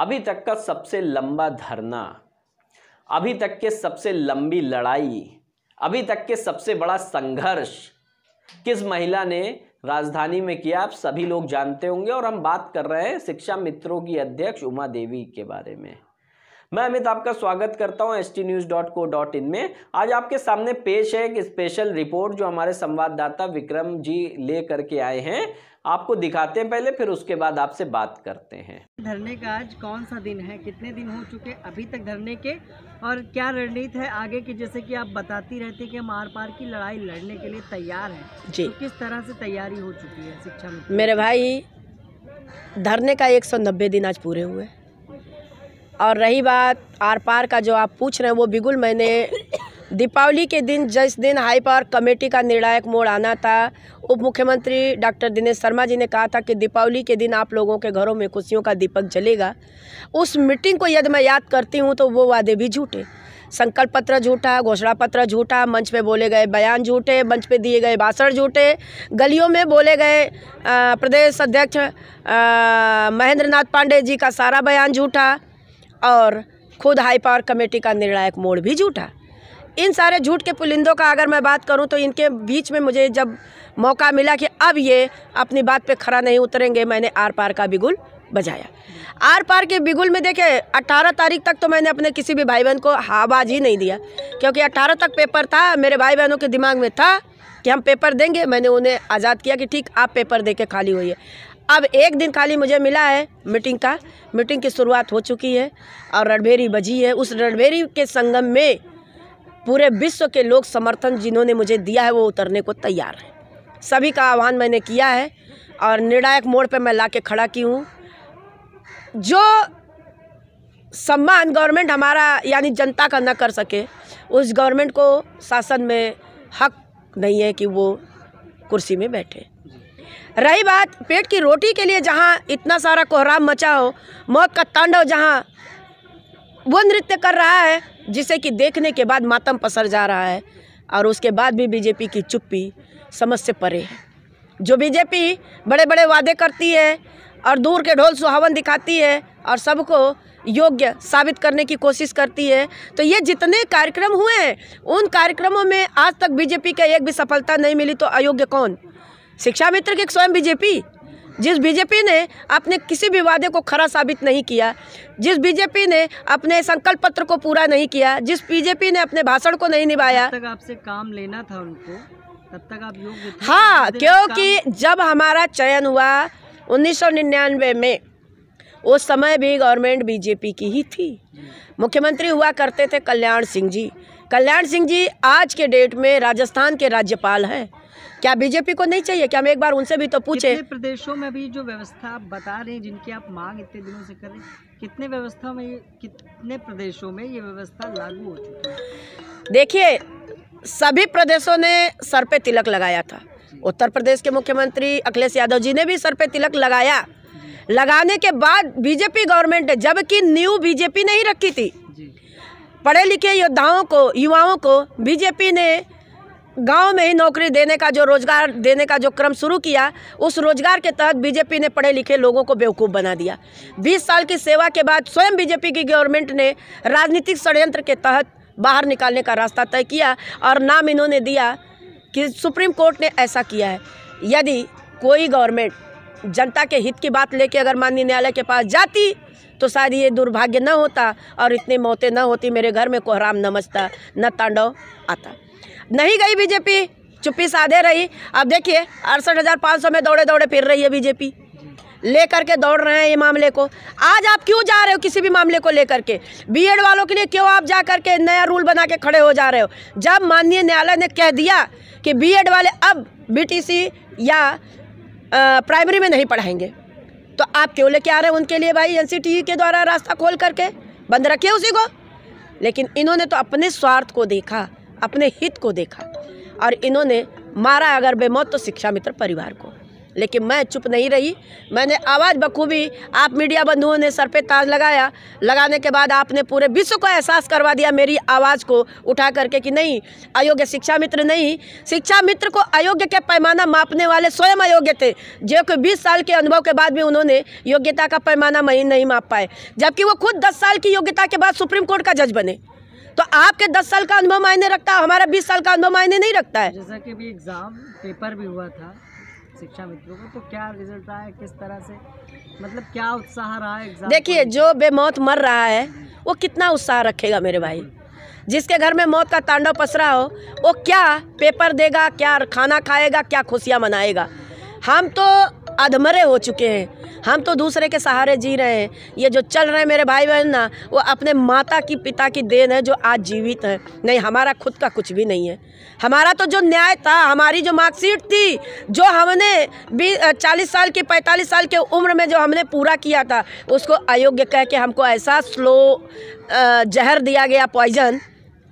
अभी तक का सबसे लंबा धरना अभी तक के सबसे लंबी लड़ाई अभी तक के सबसे बड़ा संघर्ष किस महिला ने राजधानी में किया आप सभी लोग जानते होंगे और हम बात कर रहे हैं शिक्षा मित्रों की अध्यक्ष उमा देवी के बारे में मैं अमित आपका स्वागत करता हूं एस न्यूज डॉट डॉट को इन में आज आपके सामने पेश है एक स्पेशल रिपोर्ट जो हमारे संवाददाता विक्रम जी ले करके आए हैं आपको दिखाते हैं पहले फिर उसके बाद आपसे बात करते हैं धरने का आज कौन सा दिन है कितने दिन हो चुके अभी तक धरने के और क्या रणनीति है आगे की जैसे कि आप बताती रहती है कि हम आर पार की लड़ाई लड़ने के लिए तैयार हैं जी तो किस तरह से तैयारी हो चुकी है शिक्षा में मेरे भाई धरने का एक सौ नब्बे दिन आज पूरे हुए और रही बात आर पार का जो आप पूछ रहे हैं वो बिगुल मैंने दीपावली के दिन जिस दिन हाई पावर कमेटी का निर्णायक मोड़ आना था उप मुख्यमंत्री डॉक्टर दिनेश शर्मा जी ने कहा था कि दीपावली के दिन आप लोगों के घरों में खुशियों का दीपक जलेगा उस मीटिंग को यदि मैं याद करती हूँ तो वो वादे भी झूठे संकल्प पत्र झूठा घोषणा पत्र झूठा मंच पे बोले गए बयान झूठे मंच पे दिए गए भाषण झूठे गलियों में बोले गए प्रदेश अध्यक्ष महेंद्र नाथ पांडे जी का सारा बयान झूठा और खुद हाई पावर कमेटी का निर्णायक मोड़ भी झूठा इन सारे झूठ के पुलिंदों का अगर मैं बात करूं तो इनके बीच में मुझे जब मौका मिला कि अब ये अपनी बात पे खड़ा नहीं उतरेंगे मैंने आर पार का बिगुल बजाया आर पार के बिगुल में देखे 18 तारीख तक तो मैंने अपने किसी भी भाई बहन को आवाज़ ही नहीं दिया क्योंकि 18 तक पेपर था मेरे भाई बहनों के दिमाग में था कि हम पेपर देंगे मैंने उन्हें आज़ाद किया कि ठीक आप पेपर दे के खाली होइए अब एक दिन खाली मुझे मिला है मीटिंग का मीटिंग की शुरुआत हो चुकी है और रणभेरी बजी है उस रणभेरी के संगम में पूरे विश्व के लोग समर्थन जिन्होंने मुझे दिया है वो उतरने को तैयार है सभी का आह्वान मैंने किया है और निर्णायक मोड़ पर मैं ला के खड़ा की हूँ जो सम्मान गवर्नमेंट हमारा यानी जनता का न कर सके उस गवर्नमेंट को शासन में हक नहीं है कि वो कुर्सी में बैठे रही बात पेट की रोटी के लिए जहाँ इतना सारा कोहराम मचा हो मौत का तांडव जहाँ वो नृत्य कर रहा है जिसे कि देखने के बाद मातम पसर जा रहा है और उसके बाद भी बीजेपी की चुप्पी समझ से परे है जो बीजेपी बड़े बड़े वादे करती है और दूर के ढोल सुहावन दिखाती है और सबको योग्य साबित करने की कोशिश करती है तो ये जितने कार्यक्रम हुए हैं उन कार्यक्रमों में आज तक बीजेपी का एक भी सफलता नहीं मिली तो अयोग्य कौन शिक्षा मित्र की स्वयं बीजेपी जिस बीजेपी ने अपने किसी भी वादे को खरा साबित नहीं किया जिस बीजेपी ने अपने संकल्प पत्र को पूरा नहीं किया जिस बीजेपी ने अपने भाषण को नहीं निभाया तक आपसे काम लेना था उनको तब तक आप योग हाँ क्योंकि जब हमारा चयन हुआ 1999 में उस समय भी गवर्नमेंट बीजेपी की ही थी मुख्यमंत्री हुआ करते थे कल्याण सिंह जी कल्याण सिंह जी आज के डेट में राजस्थान के राज्यपाल हैं क्या बीजेपी को नहीं चाहिए क्या हम एक बार उनसे भी तो पूछे प्रदेशों में भी जो व्यवस्था आप बता रहे हैं जिनकी आप मांग इतने दिनों से कर रहे हैं कितने व्यवस्था में कितने प्रदेशों में ये व्यवस्था लागू हो चुकी है देखिए सभी प्रदेशों ने सर पे तिलक लगाया था उत्तर प्रदेश के मुख्यमंत्री अखिलेश यादव जी ने भी सर पे तिलक लगाया लगाने के बाद बीजेपी गवर्नमेंट जबकि न्यू बीजेपी नहीं रखी थी पढ़े लिखे योद्धाओं को युवाओं को बीजेपी ने गांव में ही नौकरी देने का जो रोजगार देने का जो क्रम शुरू किया उस रोजगार के तहत बीजेपी ने पढ़े लिखे लोगों को बेवकूफ़ बना दिया 20 साल की सेवा के बाद स्वयं बीजेपी की गवर्नमेंट ने राजनीतिक षडयंत्र के तहत बाहर निकालने का रास्ता तय किया और नाम इन्होंने दिया कि सुप्रीम कोर्ट ने ऐसा किया है यदि कोई गवर्नमेंट जनता के हित की बात लेके अगर माननीय न्यायालय के पास जाती तो शायद ये दुर्भाग्य न होता और इतनी मौतें न होती मेरे घर में कोहराम न मचता न तांडव आता नहीं गई बीजेपी चुप्पी साधे रही अब देखिए अड़सठ हज़ार पाँच सौ में दौड़े दौड़े फिर रही है बीजेपी लेकर के दौड़ रहे हैं ये मामले को आज आप क्यों जा रहे हो किसी भी मामले को लेकर के बीएड वालों के लिए क्यों आप जा करके नया रूल बना के खड़े हो जा रहे हो जब माननीय न्यायालय ने कह दिया कि बीएड वाले अब बीटीसी या प्राइमरी में नहीं पढ़ाएंगे तो आप क्यों लेके आ रहे हो उनके लिए भाई एन e के द्वारा रास्ता खोल करके बंद रखिए उसी को लेकिन इन्होंने तो अपने स्वार्थ को देखा अपने हित को देखा और इन्होंने मारा अगर बेमौत तो शिक्षा मित्र परिवार को लेकिन मैं चुप नहीं रही मैंने आवाज़ बखूबी आप मीडिया बंधुओं ने सर पे ताज लगाया लगाने के बाद आपने पूरे विश्व को एहसास करवा दिया मेरी आवाज़ को उठा करके कि नहीं अयोग्य शिक्षा मित्र नहीं शिक्षा मित्र को अयोग्य के पैमाना मापने वाले स्वयं अयोग्य थे जो कि बीस साल के अनुभव के बाद भी उन्होंने योग्यता का पैमाना मही नहीं माप पाए जबकि वो खुद दस साल की योग्यता के बाद सुप्रीम कोर्ट का जज बने तो आपके दस साल का अनुभव मायने रखता है हमारा बीस साल का अनुभव मायने नहीं रखता है जैसा कि अभी एग्ज़ाम पेपर भी हुआ था शिक्षा मित्रों को तो क्या रिजल्ट आया किस तरह से मतलब क्या उत्साह रहा है देखिए जो बेमौत मर रहा है वो कितना उत्साह रखेगा मेरे भाई जिसके घर में मौत का तांडव पसरा हो वो क्या पेपर देगा क्या खाना खाएगा क्या खुशियाँ मनाएगा हम तो अधमरे हो चुके हैं हम तो दूसरे के सहारे जी रहे हैं ये जो चल रहे हैं मेरे भाई बहन ना वो अपने माता की पिता की देन है जो आज जीवित है नहीं हमारा खुद का कुछ भी नहीं है हमारा तो जो न्याय था हमारी जो मार्कशीट थी जो हमने भी चालीस साल की पैंतालीस साल के उम्र में जो हमने पूरा किया था उसको अयोग्य कह के हमको ऐसा स्लो जहर दिया गया पॉइजन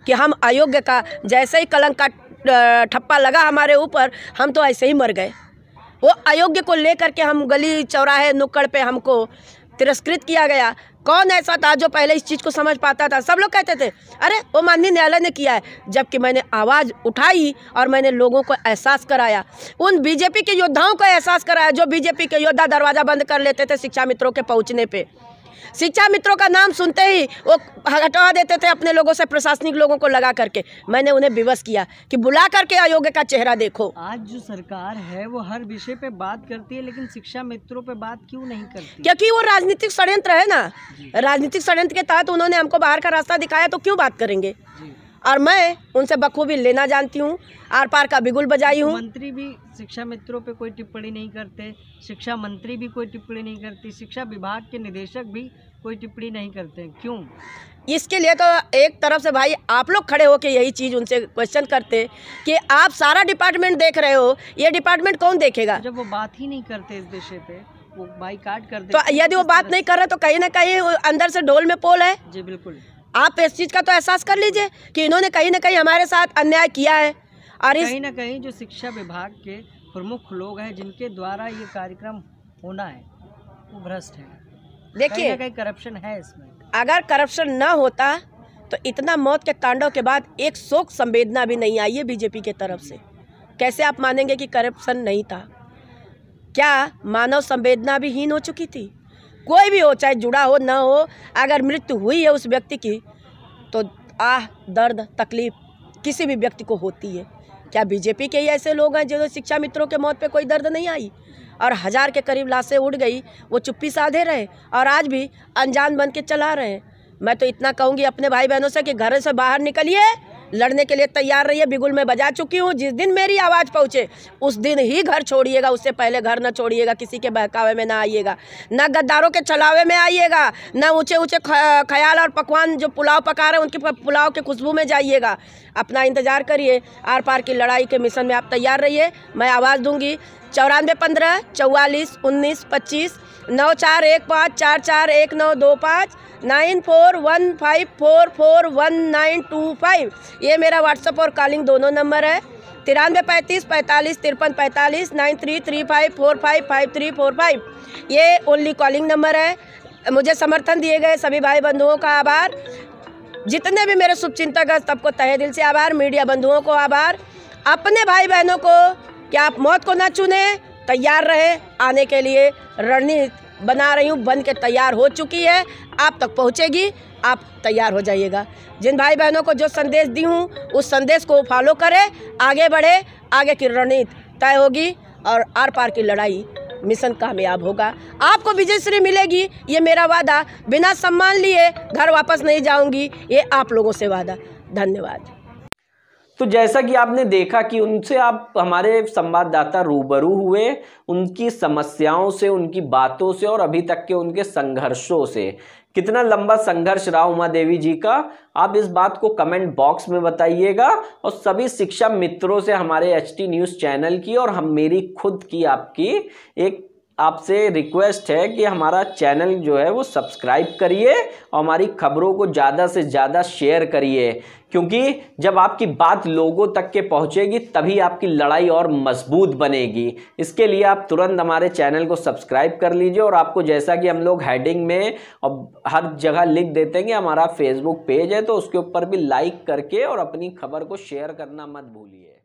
कि हम अयोग्य का जैसे ही कलंक का ठप्पा लगा हमारे ऊपर हम तो ऐसे ही मर गए वो अयोग्य को लेकर के हम गली चौराहे नुक्कड़ पे हमको तिरस्कृत किया गया कौन ऐसा था जो पहले इस चीज़ को समझ पाता था सब लोग कहते थे अरे वो माननीय न्यायालय ने किया है जबकि मैंने आवाज़ उठाई और मैंने लोगों को एहसास कराया उन बीजेपी के योद्धाओं को एहसास कराया जो बीजेपी के योद्धा दरवाज़ा बंद कर लेते थे शिक्षा मित्रों के पहुँचने पर शिक्षा मित्रों का नाम सुनते ही वो हटवा देते थे अपने लोगों से प्रशासनिक लोगों को लगा करके मैंने उन्हें विवश किया कि बुला करके अयोग्य का चेहरा देखो आज जो सरकार है वो हर विषय पे बात करती है लेकिन शिक्षा मित्रों पे बात क्यों नहीं करती क्योंकि वो राजनीतिक षडयंत्र है ना राजनीतिक षडयंत्र के तहत उन्होंने हमको बाहर का रास्ता दिखाया तो क्यों बात करेंगे और मैं उनसे बखूबी लेना जानती हूँ आर पार का बिगुल बजाई हूँ मंत्री भी शिक्षा मित्रों पे कोई टिप्पणी नहीं करते शिक्षा मंत्री भी कोई टिप्पणी नहीं करती शिक्षा विभाग के निदेशक भी कोई टिप्पणी नहीं करते क्यों इसके लिए तो एक तरफ से भाई आप लोग खड़े होकर यही चीज़ उनसे क्वेश्चन करते कि आप सारा डिपार्टमेंट देख रहे हो ये डिपार्टमेंट कौन देखेगा जब वो बात ही नहीं करते इस विषय पे वो बाई कर तो यदि वो बात नहीं कर रहे तो कहीं ना कहीं अंदर से ढोल में पोल है जी बिल्कुल आप इस चीज़ का तो एहसास कर लीजिए कि इन्होंने कहीं ना कहीं हमारे साथ अन्याय किया है और कहीं ना कहीं जो शिक्षा विभाग के प्रमुख लोग हैं जिनके द्वारा ये कार्यक्रम होना है वो भ्रष्ट है देखिए कहीं करप्शन है इसमें अगर करप्शन ना होता तो इतना मौत के तांडव के बाद एक शोक संवेदना भी नहीं आई है बीजेपी के तरफ से कैसे आप मानेंगे कि करप्शन नहीं था क्या मानव संवेदना भी हीन हो चुकी थी कोई भी हो चाहे जुड़ा हो ना हो अगर मृत्यु हुई है उस व्यक्ति की तो आह दर्द तकलीफ किसी भी व्यक्ति को होती है क्या बीजेपी के ही ऐसे लोग हैं जिन्होंने शिक्षा मित्रों के मौत पे कोई दर्द नहीं आई और हज़ार के करीब लाशें उड़ गई वो चुप्पी साधे रहे और आज भी अनजान बन के चला रहे हैं मैं तो इतना कहूँगी अपने भाई बहनों से कि घर से बाहर निकलिए लड़ने के लिए तैयार रहिए बिगुल मैं बजा चुकी हूँ जिस दिन मेरी आवाज़ पहुँचे उस दिन ही घर छोड़िएगा उससे पहले घर ना छोड़िएगा किसी के बहकावे में ना आइएगा ना गद्दारों के चलावे में आइएगा ना ऊँचे ऊँचे ख्याल और पकवान जो पुलाव पका रहे हैं उनके पुलाव के खुशबू में जाइएगा अपना इंतज़ार करिए आर पार की लड़ाई के मिशन में आप तैयार रहिए मैं आवाज़ दूंगी चौरानवे पंद्रह चौवालीस उन्नीस पच्चीस नौ चार एक पाँच चार चार एक नौ दो पाँच nine four one five four four one nine two five ये मेरा व्हाट्सअप और कॉलिंग दोनों नंबर है तिरानवे पैंतीस पैंतालीस तिरपन पैंतालीस nine three three five four five five three four five ये ओनली कॉलिंग नंबर है मुझे समर्थन दिए गए सभी भाई बंधुओं का आभार जितने भी मेरे शुभचिंतक हैं सबको तहे दिल से आभार मीडिया बंधुओं को आभार अपने भाई बहनों को कि आप मौत को ना चुने तैयार रहे आने के लिए रणनीति बना रही हूँ बन के तैयार हो चुकी है आप तक पहुँचेगी आप तैयार हो जाइएगा जिन भाई बहनों को जो संदेश दी हूँ उस संदेश को फॉलो करें आगे बढ़े आगे की रणनीति तय होगी और आर पार की लड़ाई मिशन कामयाब होगा आपको विजयश्री मिलेगी ये मेरा वादा बिना सम्मान लिए घर वापस नहीं जाऊंगी ये आप लोगों से वादा धन्यवाद तो जैसा कि आपने देखा कि उनसे आप हमारे संवाददाता रूबरू हुए उनकी समस्याओं से उनकी बातों से और अभी तक के उनके संघर्षों से कितना लंबा संघर्ष रहा उमा देवी जी का आप इस बात को कमेंट बॉक्स में बताइएगा और सभी शिक्षा मित्रों से हमारे एच टी न्यूज़ चैनल की और हम मेरी खुद की आपकी एक आपसे रिक्वेस्ट है कि हमारा चैनल जो है वो सब्सक्राइब करिए और हमारी खबरों को ज़्यादा से ज़्यादा शेयर करिए क्योंकि जब आपकी बात लोगों तक के पहुँचेगी तभी आपकी लड़ाई और मजबूत बनेगी इसके लिए आप तुरंत हमारे चैनल को सब्सक्राइब कर लीजिए और आपको जैसा कि हम लोग हेडिंग में और हर जगह लिख देते हैं कि हमारा फेसबुक पेज है तो उसके ऊपर भी लाइक करके और अपनी खबर को शेयर करना मत भूलिए